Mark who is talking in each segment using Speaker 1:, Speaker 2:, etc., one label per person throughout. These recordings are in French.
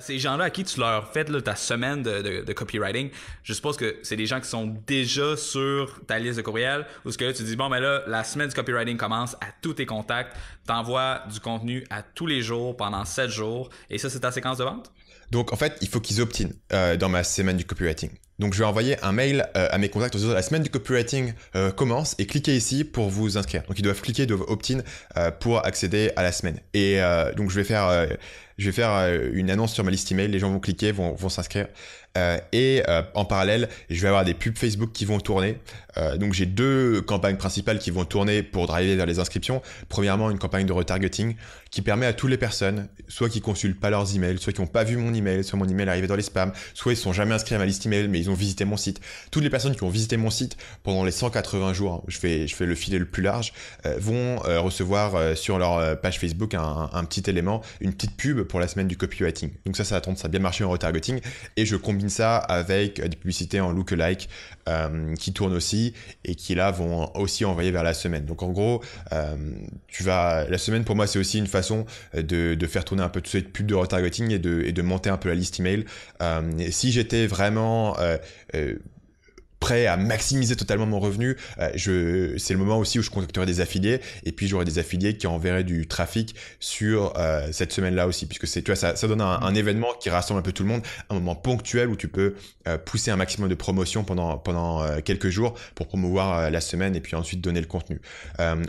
Speaker 1: ces gens-là à qui tu leur fais ta semaine de, copywriting, je suppose que c'est des gens qui sont déjà sur ta liste de courriel ou ce que tu dis bon mais ben là la semaine du copywriting commence à tous tes contacts, t'envoies du contenu à tous les jours pendant 7 jours et ça c'est ta séquence de vente.
Speaker 2: Donc en fait il faut qu'ils optinent euh, dans ma semaine du copywriting. Donc je vais envoyer un mail euh, à mes contacts en disant la semaine du copywriting euh, commence et cliquez ici pour vous inscrire. Donc ils doivent cliquer, ils doivent opt pour accéder à la semaine. Et donc je vais faire je vais faire euh, une annonce sur ma liste email, les gens vont cliquer, vont, s'inscrire. Euh, et euh, en parallèle, je vais avoir des pubs Facebook qui vont tourner. donc j'ai deux campagnes principales qui vont tourner pour driver vers les inscriptions. Premièrement, une campagne de retargeting qui permet à toutes les personnes, soit qui consultent pas leurs emails, soit qui n'ont pas vu mon email, soit mon email est arrivé dans les spams, soit ils ne sont jamais inscrits à ma liste email mais ils ont visité mon site. Toutes les personnes qui ont visité mon site pendant les 180 jours, je fais, je fais le filet le plus large, vont recevoir sur leur page Facebook un, petit élément, une petite pub pour la semaine du copywriting. Donc ça, ça a bien marché en retargeting. Et je combine ça avec euh, des publicités en lookalike euh, qui tournent aussi et qui là vont aussi envoyer vers la semaine. Donc en gros, euh, tu vas la semaine pour moi c'est aussi une façon euh, de, faire tourner un peu tout cette pub de retargeting et de, monter un peu la liste email. si j'étais vraiment prêt à maximiser totalement mon revenu, euh, je, c'est le moment aussi où je contacterai des affiliés et puis j'aurai des affiliés qui enverraient du trafic sur euh, cette semaine-là aussi, puisque c'est, tu vois, ça, ça donne un, événement qui rassemble un peu tout le monde, un moment ponctuel où tu peux euh, pousser un maximum de promotion pendant, pendant quelques jours pour promouvoir la semaine et puis ensuite donner le contenu.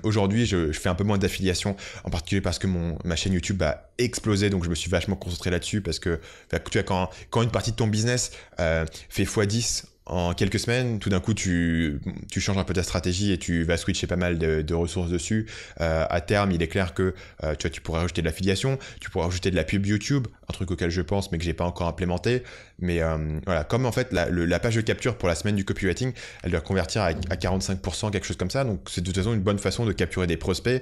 Speaker 2: aujourd'hui, je, je, fais un peu moins d'affiliation, en particulier parce que mon, ma chaîne YouTube a explosé, donc je me suis vachement concentré là-dessus parce que, tu vois, quand, quand une partie de ton business fait x10 en quelques semaines, tout d'un coup, tu, changes un peu ta stratégie et tu vas switcher pas mal de, ressources dessus. Euh, à terme, il est clair que euh, tu, vois, tu pourrais rajouter de l'affiliation, tu pourrais ajouter de la pub YouTube, un truc auquel je pense mais que j'ai pas encore implémenté. Mais euh, voilà, comme en fait la, page de capture pour la semaine du copywriting, elle doit convertir à, 45%, quelque chose comme ça. Donc c'est de toute façon une bonne façon de capturer des prospects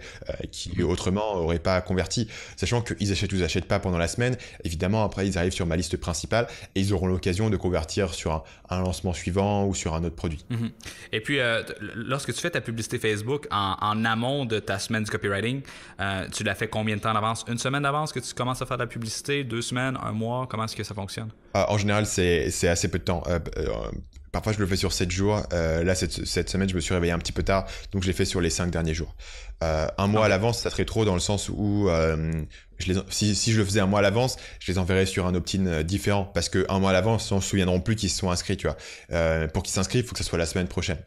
Speaker 2: qui mmh. autrement auraient pas converti. Sachant qu'ils achètent ou ils achètent pas pendant la semaine, évidemment après ils arrivent sur ma liste principale et ils auront l'occasion de convertir sur un lancement suivant ou sur un autre produit.
Speaker 1: Mhm. Et puis, euh, lorsque tu fais ta publicité Facebook en, amont de ta semaine du copywriting, euh, tu la fais combien de temps d'avance Une semaine d'avance que tu commences à faire de la publicité Deux semaines Un mois Comment est-ce que ça fonctionne
Speaker 2: ah, En général, c'est assez peu de temps. Euh, Parfois, je le fais sur 7 jours. Euh, là, cette, semaine, je me suis réveillé un petit peu tard, donc je l'ai fait sur les 5 derniers jours. Euh, un mois ah à l'avance, ça serait trop dans le sens où euh, je les, si, je le faisais un mois à l'avance, je les enverrais sur un opt-in différent parce que un mois à l'avance, on se souviendront plus qu'ils se sont inscrits, pour qu'ils s'inscrivent, il faut que ce soit la semaine prochaine.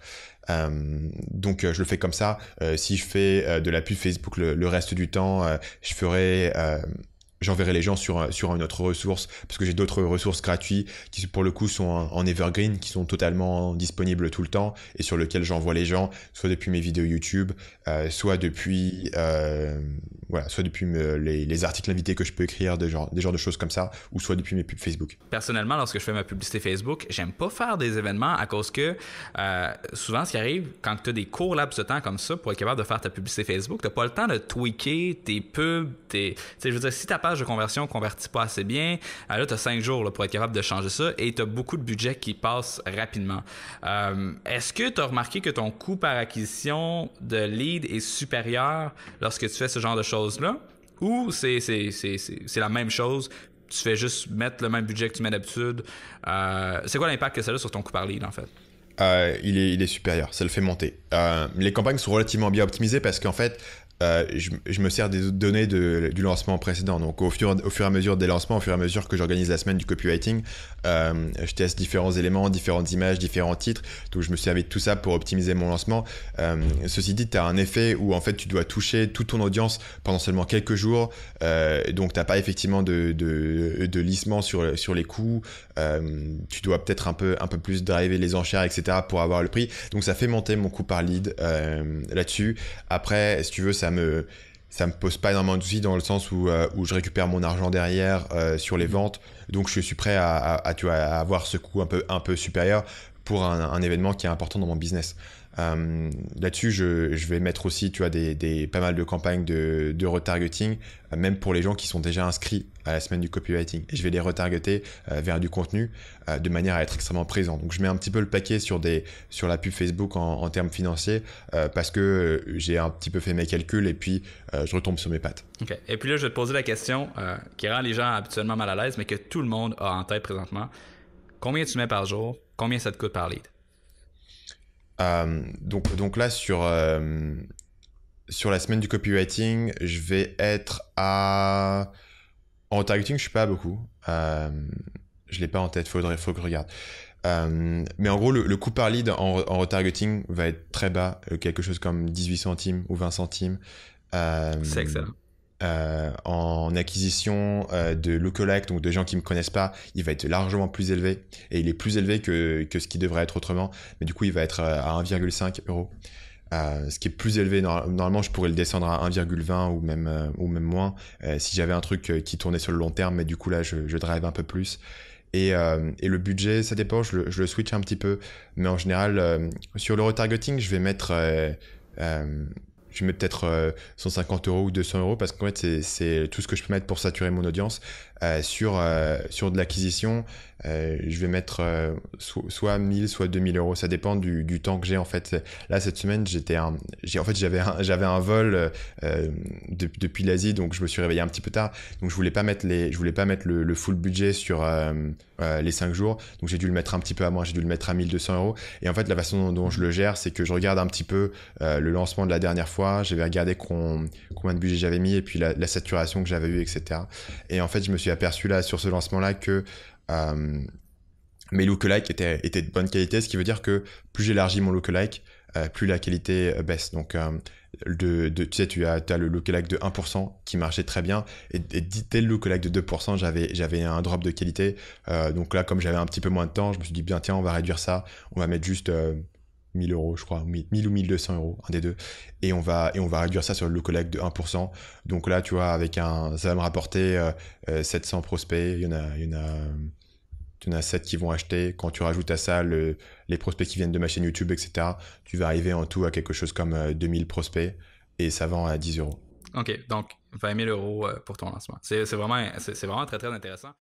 Speaker 2: donc je le fais comme ça. si je fais de la pub Facebook le, le reste du temps, je ferai j'enverrai les gens sur, sur une autre ressource parce que j'ai d'autres ressources gratuites qui pour le coup sont en, evergreen, qui sont totalement disponibles tout le temps et sur lesquelles j'envoie les gens, soit depuis mes vidéos YouTube, euh, soit depuis euh, voilà, soit depuis euh, les, articles invités que je peux écrire, des genres, des genres de choses comme ça, ou soit depuis mes pubs Facebook.
Speaker 1: Personnellement, lorsque je fais ma publicité Facebook, j'aime pas faire des événements à cause que euh, souvent, ce qui arrive, quand tu as des courts laps de temps comme ça pour être capable de faire ta publicité Facebook, tu pas le temps de tweaker tes pubs, tes. je veux dire, si ta page de conversion convertit pas assez bien, euh, là, tu as cinq jours pour être capable de changer ça et tu as beaucoup de budget qui passe rapidement. Est-ce que tu as remarqué que ton coût par acquisition de lead est supérieur lorsque tu fais ce genre de choses? là ou c'est la même chose, tu fais juste mettre le même budget que tu mets d'habitude. Euh, c'est quoi l'impact que ça a sur ton coup par lead, en fait?
Speaker 2: Euh, il, est, il, est, supérieur, ça le fait monter. Euh, les campagnes sont relativement bien optimisées parce qu'en fait, euh, je, me sers des données du lancement précédent. Donc au fur, et à mesure des lancements, au fur et à mesure que j'organise la semaine du copywriting, euh, je teste différents éléments, différentes images, différents titres. Donc je me servi de tout ça pour optimiser mon lancement. Euh, ceci dit, tu as un effet où en fait tu dois toucher toute ton audience pendant seulement quelques jours. donc tu n'as pas effectivement de, de, lissement sur, sur les coûts. tu dois peut-être un peu, un peu plus driver les enchères, etc. pour avoir le prix. Donc ça fait monter mon coût par lead là-dessus. Après, si tu veux, ça me ça me pose pas énormément de soucis dans le sens où, euh, je récupère mon argent derrière euh, sur les mhm. ventes. Donc je suis prêt à, à, avoir ce coût un peu, un peu supérieur pour un, événement qui est important dans mon business. Euh, là-dessus, je, je, vais mettre aussi, tu vois, des, des pas mal de campagnes de, de retargeting, euh, même pour les gens qui sont déjà inscrits à la semaine du copywriting. Et je vais les retargeter euh, vers du contenu de manière à être extrêmement présent. Donc, je mets un petit peu le paquet sur des sur la pub Facebook en, en termes financiers parce que j'ai un petit peu fait mes calculs et puis je retombe sur mes pattes.
Speaker 1: Okay. Et puis là, je vais te poser la question qui rend les gens habituellement mal à l'aise, mais que tout le monde a en tête présentement. Combien tu mets par jour Combien ça te coûte par lead
Speaker 2: euh, donc, donc là, sur, euh, sur la semaine du copywriting, je vais être à... En retargeting je suis pas beaucoup. Euh, je l'ai pas en tête, faudrait, faut que je regarde. Euh, mais en gros, le, coût par lead en, retargeting va être très bas, quelque chose comme 18 centimes ou 20 centimes. c'est excellent. Euh, en acquisition euh, de lookalike, donc de gens qui ne me connaissent pas, il va être largement plus élevé. Et il est plus élevé que, que ce qui devrait être autrement. Mais du coup, il va être euh, à 1,5 euros. Euh, ce qui est plus élevé. Normalement, je pourrais le descendre à 1,20 ou même ou même moins si j'avais un truc qui tournait sur le long terme. Mais du coup là, je, drive un peu plus. Et, et le budget, ça dépend. Je le, je le, switch un petit peu, mais en général, sur le retargeting, je vais mettre je mets peut-être 150 euh, euros ou 200 euros parce qu'en fait, c'est tout ce que je peux mettre pour saturer mon audience. Euh, sur, euh, sur de l'acquisition, je vais mettre soit 1000, soit 2000 euros. Ça dépend du, temps que j'ai en fait. Là, cette semaine, j'étais en fait, j'avais un, j'avais un vol depuis l'Asie, donc je me suis réveillé un petit peu tard. Donc, je voulais pas mettre les, je voulais pas mettre le full budget sur euh, les 5 jours. Donc j'ai dû le mettre un petit peu à moins, j'ai dû le mettre à 1200 euros. Et en fait, la façon dont, je le gère, c'est que je regarde un petit peu euh, le lancement de la dernière fois, j'avais regardé combien de budget j'avais mis et puis la, saturation que j'avais eu etc. Et en fait, je me suis aperçu là, sur ce lancement-là, que euh, mes lookalikes étaient, étaient de bonne qualité, ce qui veut dire que plus j'élargis mon lookalike, euh, plus la qualité euh, baisse. Donc, euh, de, tu sais, tu as, as le lookalike de 1% qui marchait très bien. Et, et dès le lookalike de 2%, j'avais un drop de qualité. donc là, comme j'avais un petit peu moins de temps, je me suis dit, bien, tiens, on va réduire ça. On va mettre juste 1000 euros, je crois, 1000 ou 1200 euros, un des deux. Et on va, et on va réduire ça sur le lookalike de 1%. Donc là, tu vois, avec un, ça va me rapporter 700 prospects. Il y en a, il y en a tu en as 7 qui vont acheter. Quand tu rajoutes à ça les prospects qui viennent de ma chaîne YouTube, etc., tu vas arriver en tout à quelque chose comme 2000 euh, prospects et ça vend à 10 euros.
Speaker 1: OK, donc 20 000 euros euh, pour ton lancement. C'est vraiment, vraiment très, très intéressant.